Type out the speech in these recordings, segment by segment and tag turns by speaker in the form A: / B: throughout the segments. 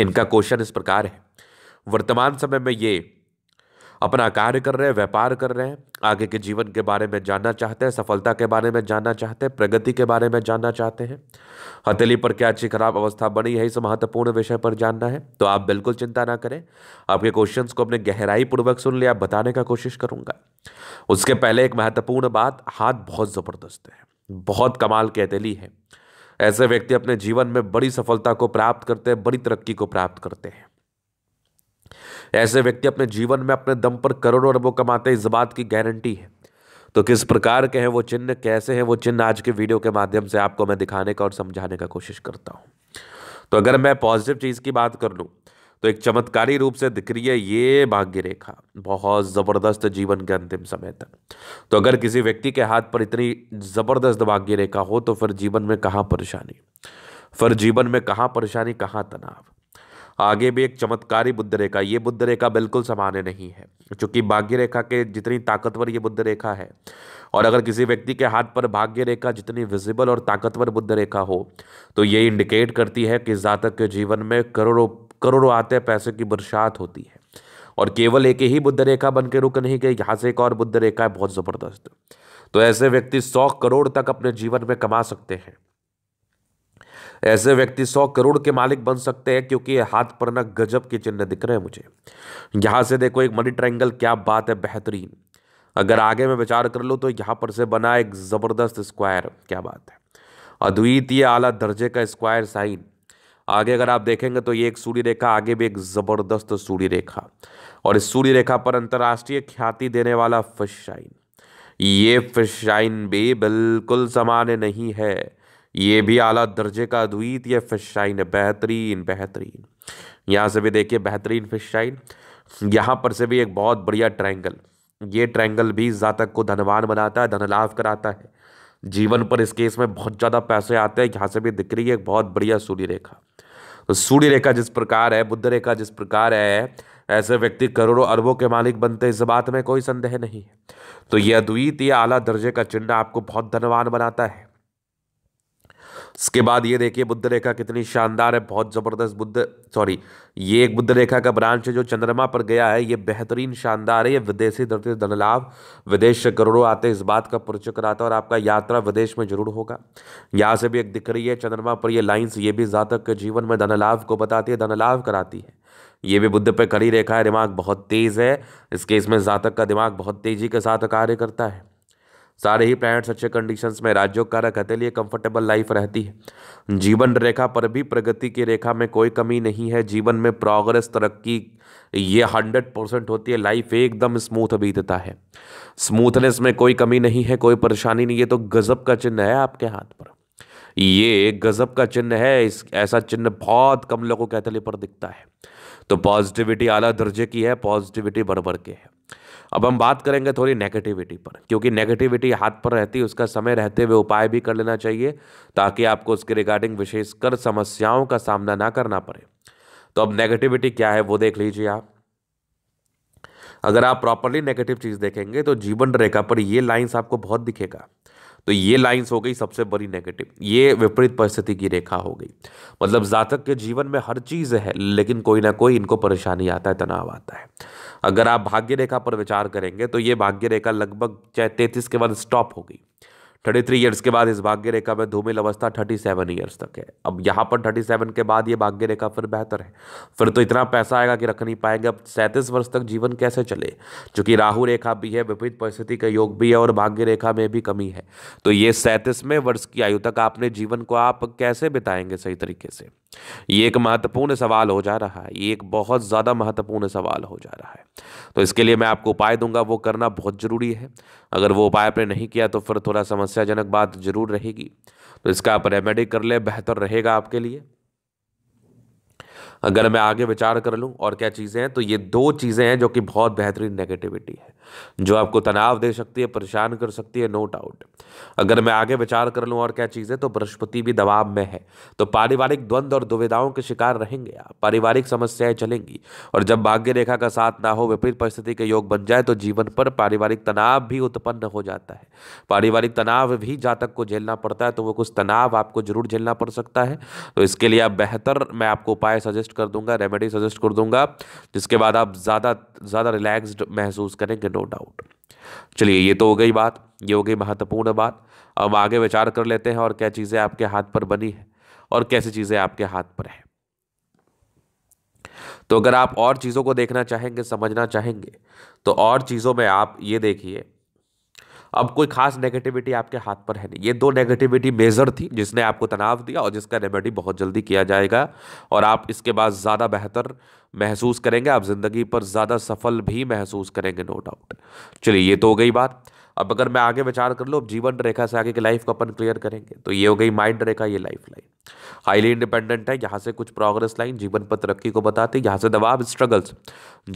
A: इनका क्वेश्चन इस प्रकार है वर्तमान समय में ये अपना कार्य कर रहे हैं व्यापार कर रहे हैं आगे के जीवन के बारे में जानना चाहते हैं सफलता के बारे में जानना चाहते हैं प्रगति के बारे में जानना चाहते हैं हथेली पर क्या अच्छी खराब अवस्था बनी है इस महत्वपूर्ण विषय पर जानना है तो आप बिल्कुल चिंता ना करें आपके क्वेश्चन को अपने गहराई पूर्वक सुन लिया बताने का कोशिश करूंगा उसके पहले एक महत्वपूर्ण बात हाथ बहुत ज़बरदस्त है बहुत कमाल की हथेली है ऐसे व्यक्ति अपने जीवन में बड़ी सफलता को प्राप्त करते हैं बड़ी तरक्की को प्राप्त करते हैं ऐसे व्यक्ति अपने जीवन में अपने दम पर करोड़ों अरबों कमाते हैं इस बात की गारंटी है तो किस प्रकार के हैं वो चिन्ह कैसे हैं वो चिन्ह आज के वीडियो के माध्यम से आपको मैं दिखाने का और समझाने का कोशिश करता हूँ तो अगर मैं पॉजिटिव चीज़ की बात कर लूँ तो एक चमत्कारी रूप से दिख रही है ये भाग्य रेखा बहुत ज़बरदस्त जीवन के अंतिम समय तक तो अगर किसी व्यक्ति के हाथ पर इतनी ज़बरदस्त भाग्य रेखा हो तो फिर जीवन में कहाँ परेशानी फिर जीवन में कहाँ परेशानी कहाँ तनाव आगे भी एक चमत्कारी बुद्ध रेखा ये बुद्ध रेखा बिल्कुल सामान्य नहीं है क्योंकि भाग्य रेखा के जितनी ताकतवर ये बुद्ध रेखा है और अगर किसी व्यक्ति के हाथ पर भाग्य रेखा जितनी विजिबल और ताकतवर बुद्ध रेखा हो तो ये इंडिकेट करती है कि जातक के जीवन में करोड़ों करोड़ों आते पैसे की बरसात होती है और केवल एक ही बुद्ध रेखा बन के रुक नहीं गई यहाँ से एक और बुद्ध रेखा है बहुत ज़बरदस्त तो ऐसे व्यक्ति सौ करोड़ तक अपने जीवन में कमा सकते हैं ऐसे व्यक्ति सौ करोड़ के मालिक बन सकते हैं क्योंकि हाथ पर ना गजब के चिन्ह दिख रहे हैं मुझे यहाँ से देखो एक मनी ट्रायंगल क्या बात है बेहतरीन अगर आगे में विचार कर लो तो यहाँ पर से बना एक ज़बरदस्त स्क्वायर क्या बात है अद्वितीय आला दर्जे का स्क्वायर साइन आगे अगर आप देखेंगे तो ये एक सूर्य रेखा आगे भी एक ज़बरदस्त सूर्य रेखा और इस सूर्य रेखा पर अंतर्राष्ट्रीय ख्याति देने वाला फिश शाइन ये फिश शाइन भी बिल्कुल सामान्य नहीं है ये भी आला दर्जे का अद्वित यह फिश शाइन है बेहतरीन बेहतरीन यहाँ से भी देखिए बेहतरीन फिश शाइन यहाँ पर से भी एक बहुत बढ़िया ट्रैंगल ये ट्रैंगल भी जातक को धनवान बनाता है धन लाभ कराता है जीवन पर इस केस में बहुत ज़्यादा पैसे आते हैं यहाँ से भी दिख रही है एक बहुत बढ़िया सूर्य रेखा तो सूर्य रेखा जिस प्रकार है बुद्ध रेखा जिस प्रकार है ऐसे व्यक्ति करोड़ों अरबों के मालिक बनते इस बात में कोई संदेह नहीं है तो यह अद्वित आला दर्जे का चिन्ह आपको बहुत धनवान बनाता है इसके बाद ये देखिए बुद्ध रेखा कितनी शानदार है बहुत ज़बरदस्त बुद्ध सॉरी ये एक बुद्ध रेखा का ब्रांच है जो चंद्रमा पर गया है ये बेहतरीन शानदार है ये विदेशी धरती धन लाभ विदेश से करोड़ों आते हैं इस बात का परिचय कराता है और आपका यात्रा विदेश में जरूर होगा यहाँ से भी एक दिख रही है चंद्रमा पर ये लाइन्स ये भी जातक के जीवन में धन लाभ को बताती है धन लाभ कराती है ये भी बुद्ध पर कड़ी रेखा है दिमाग बहुत तेज़ है इसके इसमें जातक का दिमाग बहुत तेज़ी के साथ कार्य करता है सारे ही प्लैनेट्स अच्छे कंडीशंस में राज्यों का रखते लिए कंफर्टेबल लाइफ रहती है जीवन रेखा पर भी प्रगति की रेखा में कोई कमी नहीं है जीवन में प्रोग्रेस तरक्की ये हंड्रेड परसेंट होती है लाइफ एकदम स्मूथ बीतता है स्मूथनेस में कोई कमी नहीं है कोई परेशानी नहीं है तो गजब का चिन्ह है आपके हाथ पर ये गजब का चिन्ह है इस ऐसा चिन्ह बहुत कम लोगों के हथेली पर दिखता है तो पॉजिटिविटी आला दर्जे की है पॉजिटिविटी भर के है अब हम बात करेंगे थोड़ी नेगेटिविटी पर क्योंकि नेगेटिविटी हाथ पर रहती है उसका समय रहते हुए उपाय भी कर लेना चाहिए ताकि आपको उसके रिगार्डिंग विशेषकर समस्याओं का सामना ना करना पड़े तो अब नेगेटिविटी क्या है वो देख लीजिए आप अगर आप प्रॉपरली नेगेटिव चीज़ देखेंगे तो जीवन रेखा पर ये लाइंस आपको बहुत दिखेगा तो ये लाइंस हो गई सबसे बड़ी नेगेटिव ये विपरीत परिस्थिति की रेखा हो गई मतलब जातक के जीवन में हर चीज़ है लेकिन कोई ना कोई इनको परेशानी आता है तनाव आता है अगर आप भाग्य रेखा पर विचार करेंगे तो ये भाग्य रेखा लगभग चाहे तैतीस के बाद स्टॉप हो गई थर्टी थ्री ईयर्स के बाद इस भाग्य रेखा में धूमिल अवस्था थर्टी सेवन ईयर्स तक है अब यहाँ पर थर्टी सेवन के बाद ये भाग्य रेखा फिर बेहतर है फिर तो इतना पैसा आएगा कि रख नहीं पाएंगे अब सैंतीस वर्ष तक जीवन कैसे चले चूंकि राहु रेखा भी है विपरीत परिस्थिति का योग भी है और भाग्य रेखा में भी कमी है तो ये सैंतीसवें वर्ष की आयु तक आपने जीवन को आप कैसे बिताएंगे सही तरीके से ये एक महत्वपूर्ण सवाल हो जा रहा है ये एक बहुत ज़्यादा महत्वपूर्ण सवाल हो जा रहा है तो इसके लिए मैं आपको उपाय दूंगा वो करना बहुत ज़रूरी है अगर वो उपाय आपने नहीं किया तो फिर थोड़ा समझ समस्याजनक बात जरूर रहेगी तो इसका आप रेमेडी कर ले बेहतर रहेगा आपके लिए अगर मैं आगे विचार कर लूँ और क्या चीज़ें हैं तो ये दो चीज़ें हैं जो कि बहुत बेहतरीन नेगेटिविटी है जो आपको तनाव दे सकती है परेशान कर सकती है नो डाउट अगर मैं आगे विचार कर लूँ और क्या चीज़ें तो बृहस्पति भी दबाव में है तो पारिवारिक द्वंद्व और दुविधाओं के शिकार रहेंगे आप पारिवारिक समस्याएं चलेंगी और जब भाग्य रेखा का साथ ना हो विपरीत परिस्थिति के योग बन जाए तो जीवन पर पारिवारिक तनाव भी उत्पन्न हो जाता है पारिवारिक तनाव भी जातक को झेलना पड़ता है तो वो कुछ तनाव आपको जरूर झेलना पड़ सकता है तो इसके लिए आप बेहतर मैं आपको उपाय सजेस्ट कर दूंगा रेमेडी सजेस्ट कर दूंगा जिसके बाद आप ज़्यादा ज़्यादा रिलैक्सड महसूस करेंगे नो डाउट चलिए ये तो हो गई बात ये हो गई महत्वपूर्ण बात अब आगे विचार कर लेते हैं और क्या चीज़ें आपके हाथ पर बनी है और कैसी चीज़ें आपके हाथ पर हैं तो अगर आप और चीज़ों को देखना चाहेंगे समझना चाहेंगे तो और चीज़ों में आप ये देखिए अब कोई खास नेगेटिविटी आपके हाथ पर है नहीं ये दो नेगेटिविटी मेजर थी जिसने आपको तनाव दिया और जिसका रेमेडी बहुत जल्दी किया जाएगा और आप इसके बाद ज़्यादा बेहतर महसूस करेंगे आप ज़िंदगी पर ज़्यादा सफल भी महसूस करेंगे नो डाउट चलिए ये तो हो गई बात अब अगर मैं आगे विचार कर लूँ जीवन रेखा से आगे की लाइफ को अपन क्लियर करेंगे तो ये हो गई माइंड रेखा ये लाइफ लाइन हाईली इंडिपेंडेंट है यहाँ से कुछ प्रोग्रेस लाइन जीवन पर तरक्की को बताती यहाँ से दबाव स्ट्रगल्स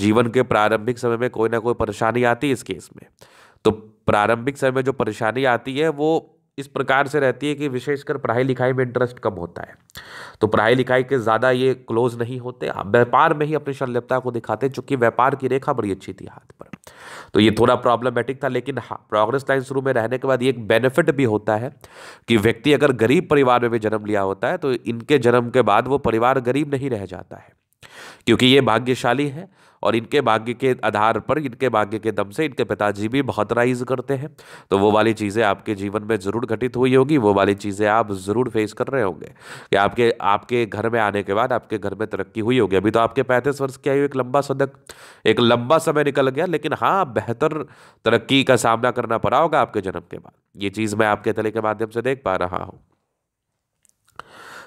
A: जीवन के प्रारंभिक समय में कोई ना कोई परेशानी आती है इस केस में तो प्रारंभिक समय में जो परेशानी आती है वो इस प्रकार से रहती है कि विशेषकर पढ़ाई लिखाई में इंटरेस्ट कम होता है तो पढ़ाई लिखाई के ज़्यादा ये क्लोज नहीं होते व्यापार में ही अपनी शल्यपता को दिखाते चूंकि व्यापार की रेखा बड़ी अच्छी थी हाथ पर तो ये थोड़ा प्रॉब्लमेटिक था लेकिन प्रोग्रेस हाँ, लाइन शुरू में रहने के बाद ये एक बेनिफिट भी होता है कि व्यक्ति अगर गरीब परिवार में भी जन्म लिया होता है तो इनके जन्म के बाद वो परिवार गरीब नहीं रह जाता है क्योंकि ये भाग्यशाली है और इनके भाग्य के आधार पर इनके भाग्य के दम से इनके पिताजी भी बहुत राइज करते हैं तो वो वाली चीज़ें आपके जीवन में ज़रूर घटित हुई होगी वो वाली चीज़ें आप ज़रूर फेस कर रहे होंगे कि आपके आपके घर में आने के बाद आपके घर में तरक्की हुई होगी अभी तो आपके पैंतीस वर्ष की आयु एक लंबा सदक एक लंबा समय निकल गया लेकिन हाँ बेहतर तरक्की का सामना करना पड़ा होगा आपके जन्म के बाद ये चीज़ मैं आपके तले के माध्यम से देख पा रहा हूँ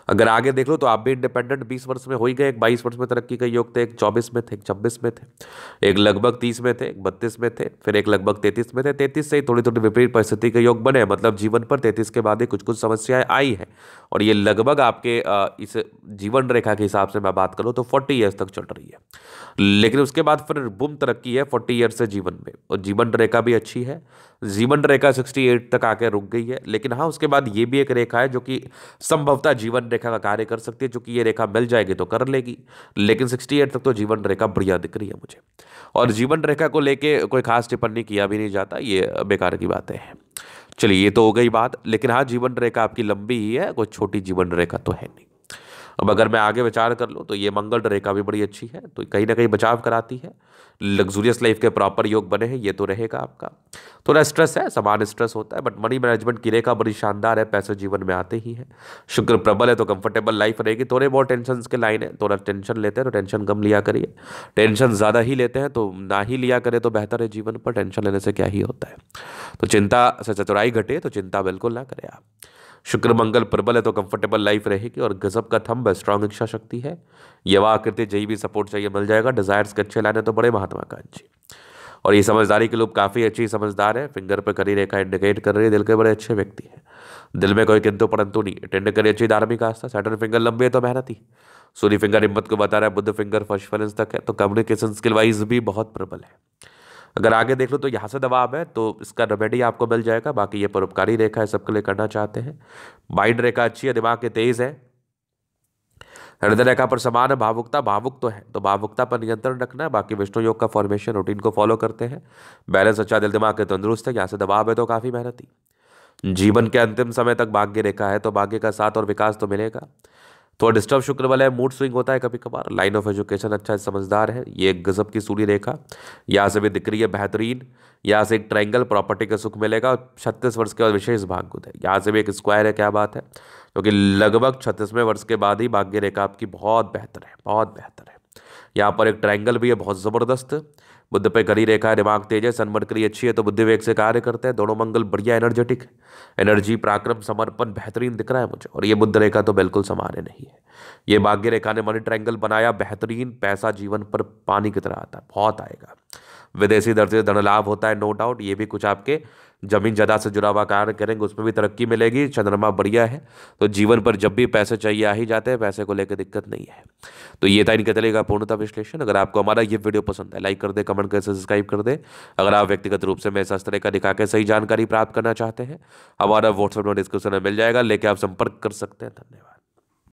A: अगर आगे देख लो तो आप भी इंडिपेंडेंट बीस वर्ष में हो ही गए एक बाईस वर्ष में तरक्की के योग थे एक चौबीस में थे एक छब्बीस में थे एक लगभग तीस में थे एक बत्तीस में थे फिर एक लगभग 33 में थे 33 से ही थोड़ी थोड़ी विपरीत परिस्थिति के योग बने मतलब जीवन पर 33 के बाद ही कुछ कुछ समस्याएं आई हैं और ये लगभग आपके इस जीवन रेखा के हिसाब से मैं बात करूँ तो फोर्टी ईयर्स तक चल रही है लेकिन उसके बाद फिर बुम तरक्की है फोर्टी ईयर्स से जीवन में और जीवन रेखा भी अच्छी है जीवन रेखा 68 तक आके रुक गई है लेकिन हाँ उसके बाद ये भी एक रेखा है जो कि संभवतः जीवन रेखा का कार्य कर सकती है जो कि ये रेखा मिल जाएगी तो कर लेगी लेकिन 68 तक तो जीवन रेखा बढ़िया दिख रही है मुझे और जीवन रेखा को लेके कोई खास टिप्पणी किया भी नहीं जाता ये बेकार की बातें हैं चलिए ये तो हो गई बात लेकिन हाँ जीवन रेखा आपकी लंबी ही है कोई छोटी जीवन रेखा तो है नहीं अब अगर मैं आगे विचार कर लूँ तो ये मंगल रेखा भी बड़ी अच्छी है तो कहीं ना कहीं बचाव कराती है लग्जूरियस लाइफ के प्रॉपर योग बने हैं ये तो रहेगा आपका थोड़ा स्ट्रेस है समान स्ट्रेस होता है बट मनी मैनेजमेंट की रेखा बड़ी शानदार है पैसे जीवन में आते ही है शुक्र प्रबल है तो कंफर्टेबल लाइफ रहेगी थोड़े बहुत टेंशन के लाइन है थोड़ा टेंशन लेते हैं तो टेंशन कम लिया करिए टेंशन ज़्यादा ही लेते हैं तो ना ही लिया करें तो बेहतर है जीवन पर टेंशन लेने से क्या ही होता है तो चिंता से चतुराई घटे तो चिंता बिल्कुल ना करें आप शुक्र मंगल प्रबल है तो कंफर्टेबल लाइफ रहेगी और गजब का थम है स्ट्रांग इच्छा शक्ति है यवा आकृति जई भी सपोर्ट चाहिए मिल जाएगा डिजायर्स के अच्छे लाने तो बड़े महत्वाकांक्षी और ये समझदारी के लोग काफ़ी अच्छी समझदार है फिंगर पर करी रेखा इंडिकेट कर रही है दिल के बड़े अच्छे व्यक्ति हैं दिल में कोई किंतु परंतु नहीं अटेंड करी अच्छी धार्मिक आस्था सैटर्न फिंगर लंबी है तो ही सूर्य फिंगर हिम्मत को बता रहा है बुद्ध फिंगर फर्स्ट तक है तो कम्युनिकेशन स्किल वाइज भी बहुत प्रबल है अगर आगे देख लो तो यहाँ से दबाव है तो इसका रेमेडी आपको मिल जाएगा बाकी ये परोपकारी रेखा है सबके लिए करना चाहते हैं माइंड रेखा अच्छी है दिमाग के तेज़ है हृदय रेखा पर समान है भावुकता भावुक तो है तो भावुकता पर नियंत्रण रखना है बाकी विष्णु योग का फॉर्मेशन रूटीन को फॉलो करते हैं बैलेंस अच्छा दिल दिमाग के तंदुरुस्त है यहाँ से दबाव है तो काफ़ी मेहनती जीवन के अंतिम समय तक भाग्य रेखा है तो भाग्य का साथ और विकास तो मिलेगा थोड़ा डिस्टर्ब शुक्र वाला है मूड स्विंग होता है कभी कभार लाइन ऑफ एजुकेशन अच्छा है समझदार है ये एक गजब की सूर्य रेखा यहाँ से भी दिख रही है बेहतरीन यहाँ से एक ट्रायंगल प्रॉपर्टी का सुख मिलेगा और छत्तीस वर्ष के बाद विशेष भाग्य है यहाँ से भी एक स्क्वायर है क्या बात है क्योंकि लगभग छत्तीसवें वर्ष के बाद ही भाग्य रेखा आपकी बहुत बेहतर है बहुत बेहतर है यहाँ पर एक ट्रायंगल भी है बहुत ज़बरदस्त बुद्ध पे करी रेखा है दिमाग तेज है सनमन अच्छी है तो बुद्धि वेग से कार्य करते हैं दोनों मंगल बढ़िया एनर्जेटिक है एनर्जी पराक्रम समर्पण बेहतरीन दिख रहा है मुझे और ये बुद्ध रेखा तो बिल्कुल समान्य नहीं है ये भाग्य रेखा ने मनी ट्रैंगल बनाया बेहतरीन पैसा जीवन पर पानी की तरह आता है बहुत आएगा विदेशी दर्जे से धन लाभ होता है नो डाउट ये भी कुछ आपके ज़मीन जदा से जुड़ा हुआ कार्य करेंगे उसमें भी तरक्की मिलेगी चंद्रमा बढ़िया है तो जीवन पर जब भी पैसे चाहिए आ ही जाते हैं पैसे को लेकर दिक्कत नहीं है तो ये था इनके का पूर्णता विश्लेषण अगर आपको हमारा ये वीडियो पसंद है लाइक कर दे कमेंट कर सब्सक्राइब कर दे अगर आप व्यक्तिगत रूप से मेरे तरह का दिखा के सही जानकारी प्राप्त करना चाहते हैं हमारा व्हाट्सएप में डिस्क्रिप्शन में मिल जाएगा लेके आप संपर्क कर सकते हैं धन्यवाद